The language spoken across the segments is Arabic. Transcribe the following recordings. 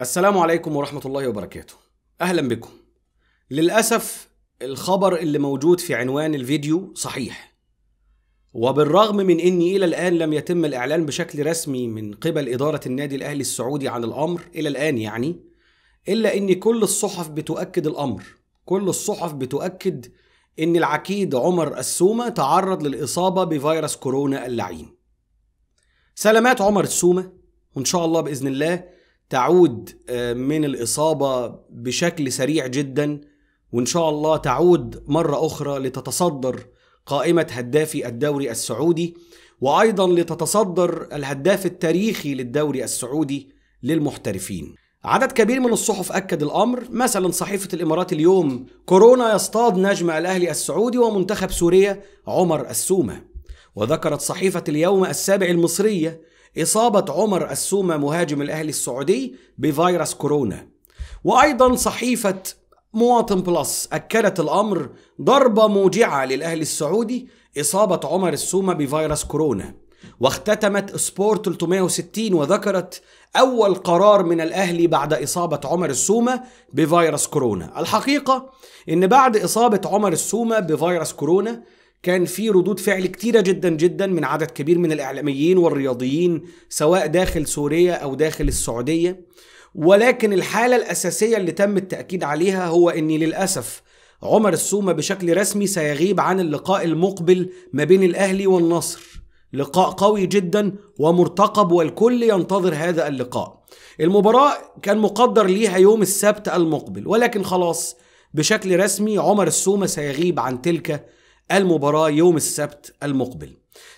السلام عليكم ورحمة الله وبركاته أهلا بكم للأسف الخبر اللي موجود في عنوان الفيديو صحيح وبالرغم من أني إلى الآن لم يتم الإعلان بشكل رسمي من قبل إدارة النادي الأهلي السعودي عن الأمر إلى الآن يعني إلا أن كل الصحف بتؤكد الأمر كل الصحف بتؤكد أن العكيد عمر السومة تعرض للإصابة بفيروس كورونا اللعين سلامات عمر السومة وإن شاء الله بإذن الله تعود آه، من الإصابة بشكل سريع جدا وإن شاء الله تعود مرة أخرى لتتصدر قائمة هدافي الدوري السعودي وأيضا لتتصدر الهداف التاريخي للدوري السعودي للمحترفين عدد كبير من الصحف أكد الأمر مثلا صحيفة الإمارات اليوم كورونا يصطاد نجم الأهلي السعودي ومنتخب سوريا عمر السومة وذكرت صحيفة اليوم السابع المصرية إصابة عمر السومة مهاجم الأهلي السعودي بفيروس كورونا وأيضا صحيفة مواطن بلس أكدت الأمر ضربة موجعة للأهلي السعودي إصابة عمر السومة بفيروس كورونا واختتمت سبورت 360 وذكرت أول قرار من الأهلي بعد إصابة عمر السومة بفيروس كورونا الحقيقة أن بعد إصابة عمر السومة بفيروس كورونا كان في ردود فعل كتيرة جدا جدا من عدد كبير من الإعلاميين والرياضيين سواء داخل سوريا أو داخل السعودية ولكن الحالة الأساسية اللي تم التأكيد عليها هو أني للأسف عمر السومة بشكل رسمي سيغيب عن اللقاء المقبل ما بين الأهلي والنصر لقاء قوي جدا ومرتقب والكل ينتظر هذا اللقاء المباراة كان مقدر ليها يوم السبت المقبل ولكن خلاص بشكل رسمي عمر السومة سيغيب عن تلك المباراة يوم السبت المقبل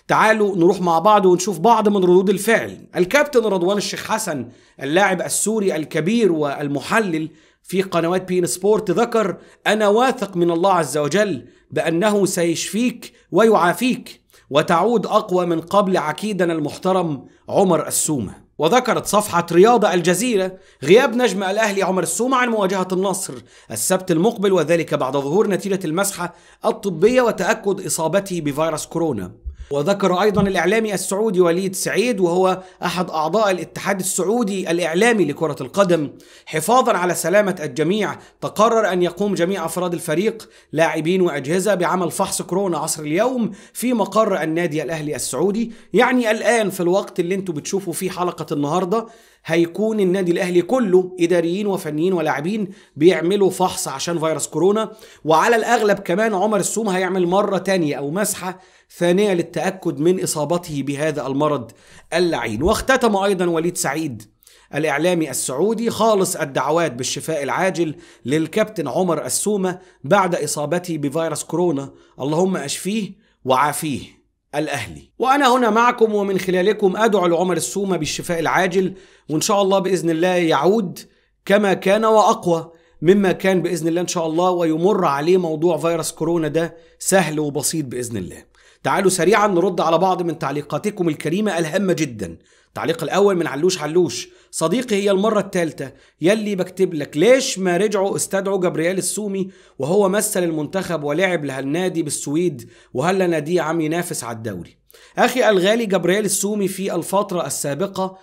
تعالوا نروح مع بعض ونشوف بعض من ردود الفعل الكابتن رضوان الشيخ حسن اللاعب السوري الكبير والمحلل في قنوات بين سبورت ذكر أنا واثق من الله عز وجل بأنه سيشفيك ويعافيك وتعود أقوى من قبل عكيدنا المحترم عمر السومه وذكرت صفحة رياضة الجزيرة غياب نجم الأهلي عمر السومة عن مواجهة النصر السبت المقبل وذلك بعد ظهور نتيجة المسحة الطبية وتأكد إصابته بفيروس كورونا وذكر أيضا الإعلامي السعودي وليد سعيد وهو أحد أعضاء الاتحاد السعودي الإعلامي لكرة القدم حفاظا على سلامة الجميع تقرر أن يقوم جميع أفراد الفريق لاعبين وأجهزة بعمل فحص كورونا عصر اليوم في مقر النادي الأهلي السعودي يعني الآن في الوقت اللي انتم بتشوفوا فيه حلقة النهاردة هيكون النادي الاهلي كله اداريين وفنيين ولاعبين بيعملوا فحص عشان فيروس كورونا وعلى الاغلب كمان عمر السوم هيعمل مره تانية او مسحه ثانيه للتاكد من اصابته بهذا المرض اللعين واختتم ايضا وليد سعيد الإعلامي السعودي خالص الدعوات بالشفاء العاجل للكابتن عمر السومة بعد إصابته بفيروس كورونا اللهم أشفيه وعافيه الأهلي وأنا هنا معكم ومن خلالكم أدعو لعمر السومة بالشفاء العاجل وإن شاء الله بإذن الله يعود كما كان وأقوى مما كان بإذن الله إن شاء الله ويمر عليه موضوع فيروس كورونا ده سهل وبسيط بإذن الله تعالوا سريعا نرد على بعض من تعليقاتكم الكريمة الهامة جدا التعليق الأول من علوش علوش صديقي هي المرة الثالثة يلي بكتب لك ليش ما رجعوا استدعوا جبريال السومي وهو مثل المنتخب ولعب لهالنادي بالسويد وهلا ناديه عم ينافس على الدوري أخي الغالي جبريال السومي في الفترة السابقة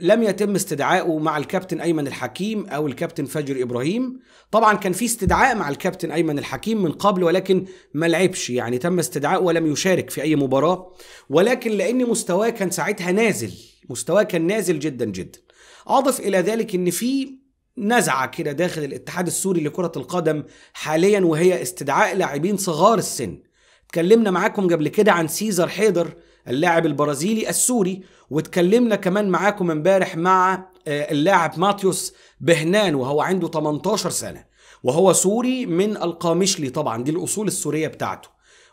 لم يتم استدعائه مع الكابتن ايمن الحكيم او الكابتن فجر ابراهيم طبعا كان في استدعاء مع الكابتن ايمن الحكيم من قبل ولكن ما لعبش يعني تم استدعائه ولم يشارك في اي مباراه ولكن لان مستواه كان ساعتها نازل مستواه كان نازل جدا جدا اضف الى ذلك ان في نزعه كده داخل الاتحاد السوري لكره القدم حاليا وهي استدعاء لاعبين صغار السن اتكلمنا معاكم قبل كده عن سيزر حيدر اللاعب البرازيلي السوري واتكلمنا كمان معاكم امبارح مع آه، اللاعب ماتيوس بهنان وهو عنده 18 سنه وهو سوري من القامشلي طبعا دي الاصول السوريه بتاعته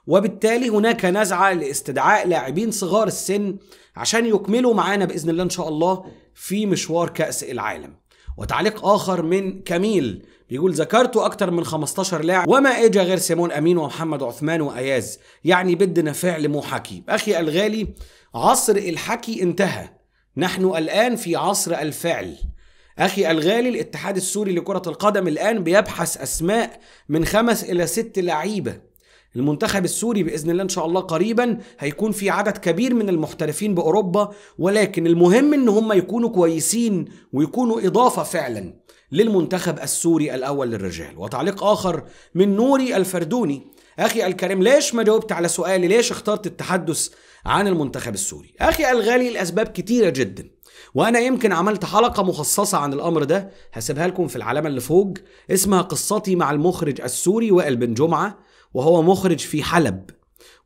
وبالتالي هناك نزعه لاستدعاء لاعبين صغار السن عشان يكملوا معانا باذن الله ان شاء الله في مشوار كاس العالم وتعليق اخر من كميل بيقول ذكرت أكتر من 15 لاعب وما إجا غير سيمون أمين ومحمد عثمان وأياز يعني بدنا فعل مو حكي أخي الغالي عصر الحكي انتهى نحن الآن في عصر الفعل أخي الغالي الاتحاد السوري لكرة القدم الآن بيبحث أسماء من خمس إلى ست لعيبة المنتخب السوري باذن الله ان شاء الله قريبا هيكون في عدد كبير من المحترفين باوروبا ولكن المهم ان هم يكونوا كويسين ويكونوا اضافه فعلا للمنتخب السوري الأول للرجال وتعليق آخر من نوري الفردوني أخي الكريم ليش ما جاوبت على سؤالي ليش اخترت التحدث عن المنتخب السوري أخي الغالي الأسباب كتيرة جدا وأنا يمكن عملت حلقة مخصصة عن الأمر ده هسيبها لكم في العلامة اللي فوق اسمها قصتي مع المخرج السوري وائل بن جمعة وهو مخرج في حلب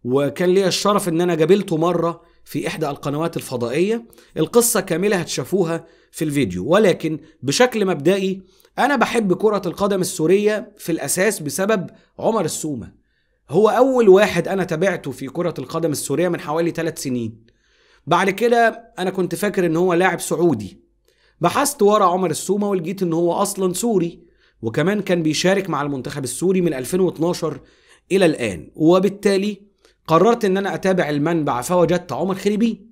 وكان ليا الشرف ان انا قابلته مره في إحدى القنوات الفضائية القصة كاملة هتشوفوها في الفيديو ولكن بشكل مبدئي أنا بحب كرة القدم السورية في الأساس بسبب عمر السومة هو أول واحد أنا تابعته في كرة القدم السورية من حوالي ثلاث سنين بعد كده أنا كنت فاكر إن هو لاعب سعودي بحثت ورا عمر السومة ولقيت إن هو أصلا سوري وكمان كان بيشارك مع المنتخب السوري من 2012 إلى الآن وبالتالي قررت ان انا اتابع المنبع فوجدت عمر خريبين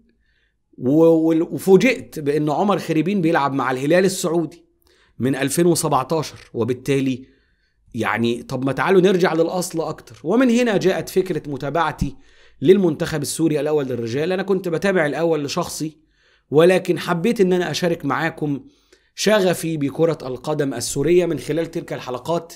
وفوجئت بان عمر خريبين بيلعب مع الهلال السعودي من 2017 وبالتالي يعني طب ما تعالوا نرجع للاصل اكتر ومن هنا جاءت فكره متابعتي للمنتخب السوري الاول للرجال انا كنت بتابع الاول لشخصي ولكن حبيت ان انا اشارك معاكم شغفي بكره القدم السوريه من خلال تلك الحلقات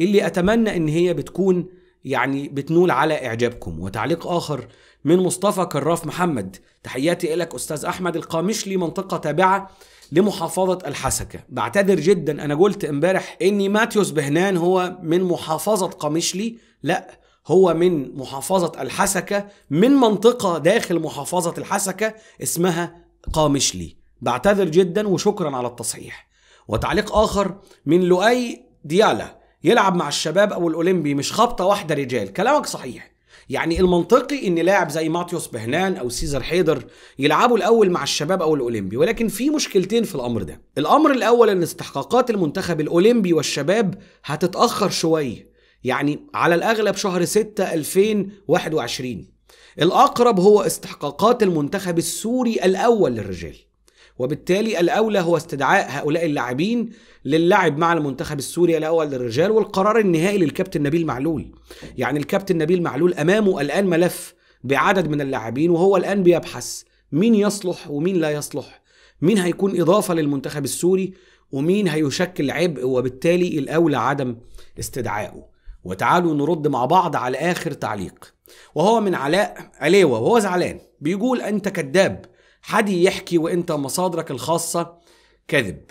اللي اتمنى ان هي بتكون يعني بتنول على إعجابكم وتعليق آخر من مصطفى كراف محمد تحياتي لك أستاذ أحمد القامشلي منطقة تابعة لمحافظة الحسكة بعتذر جدا أنا قلت امبارح إني ماتيوس بهنان هو من محافظة قامشلي لأ هو من محافظة الحسكة من منطقة داخل محافظة الحسكة اسمها قامشلي بعتذر جدا وشكرا على التصحيح وتعليق آخر من لؤي ديالا يلعب مع الشباب او الاولمبي مش خبطه واحده رجال كلامك صحيح يعني المنطقي ان لاعب زي ماتيوس بهنان او سيزر حيدر يلعبوا الاول مع الشباب او الاولمبي ولكن في مشكلتين في الامر ده الامر الاول ان استحقاقات المنتخب الاولمبي والشباب هتتاخر شويه يعني على الاغلب شهر 6 2021 الاقرب هو استحقاقات المنتخب السوري الاول للرجال وبالتالي الأولى هو استدعاء هؤلاء اللاعبين للعب مع المنتخب السوري الأول للرجال والقرار النهائي للكابتن نبيل معلول يعني الكابتن نبيل معلول أمامه الآن ملف بعدد من اللاعبين وهو الآن بيبحث مين يصلح ومين لا يصلح مين هيكون إضافة للمنتخب السوري ومين هيشكل عبء وبالتالي الأولى عدم استدعائه وتعالوا نرد مع بعض على آخر تعليق وهو من علاء عليوة وهو زعلان بيقول أنت كذاب حد يحكي وانت مصادرك الخاصة كذب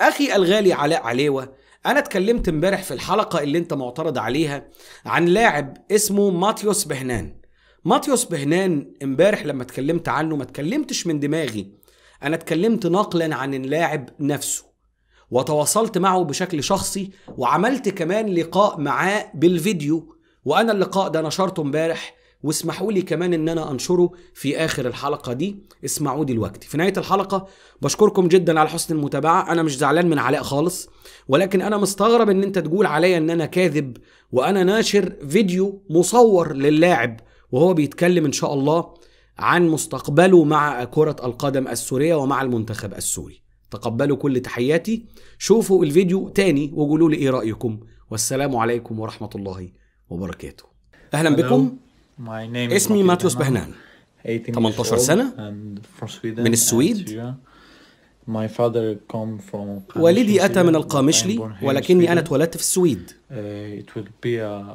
اخي الغالي علاء عليوة انا اتكلمت امبارح في الحلقة اللي انت معترض عليها عن لاعب اسمه ماتيوس بهنان ماتيوس بهنان امبارح لما اتكلمت عنه ما اتكلمتش من دماغي انا اتكلمت نقلا عن اللاعب نفسه وتواصلت معه بشكل شخصي وعملت كمان لقاء معاه بالفيديو وانا اللقاء ده نشرته امبارح واسمحوا لي كمان ان انا انشره في اخر الحلقه دي اسمعوا دلوقتي في نهايه الحلقه بشكركم جدا على حسن المتابعه انا مش زعلان من علاء خالص ولكن انا مستغرب ان انت تقول عليا ان انا كاذب وانا ناشر فيديو مصور للاعب وهو بيتكلم ان شاء الله عن مستقبله مع كره القدم السوريه ومع المنتخب السوري تقبلوا كل تحياتي شوفوا الفيديو تاني وقولوا لي ايه رايكم والسلام عليكم ورحمه الله وبركاته اهلا بكم اسمي ماتيوس بهنان 18 سنة من السويد والدي أتى من القامشلي ولكني أنا اتولدت في السويد uh,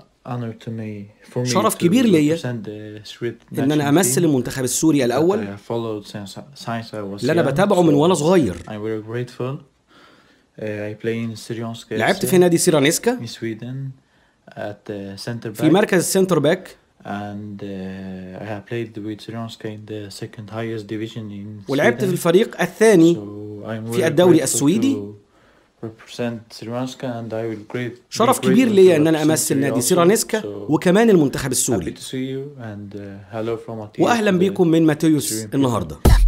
شرف كبير لي ان انا امثل المنتخب السوري الاول اللي انا بتابعه من وانا صغير uh, لعبت في نادي سيرانيسكا في مركز سنتر باك and uh, I have played with Syrianska in the second highest division in ولعبت في الفريق الثاني في الدوري السويدي شرف كبير لي ان انا امثل نادي سيرانيسكا وكمان المنتخب السوري uh, واهلا بكم من ماتيوس النهارده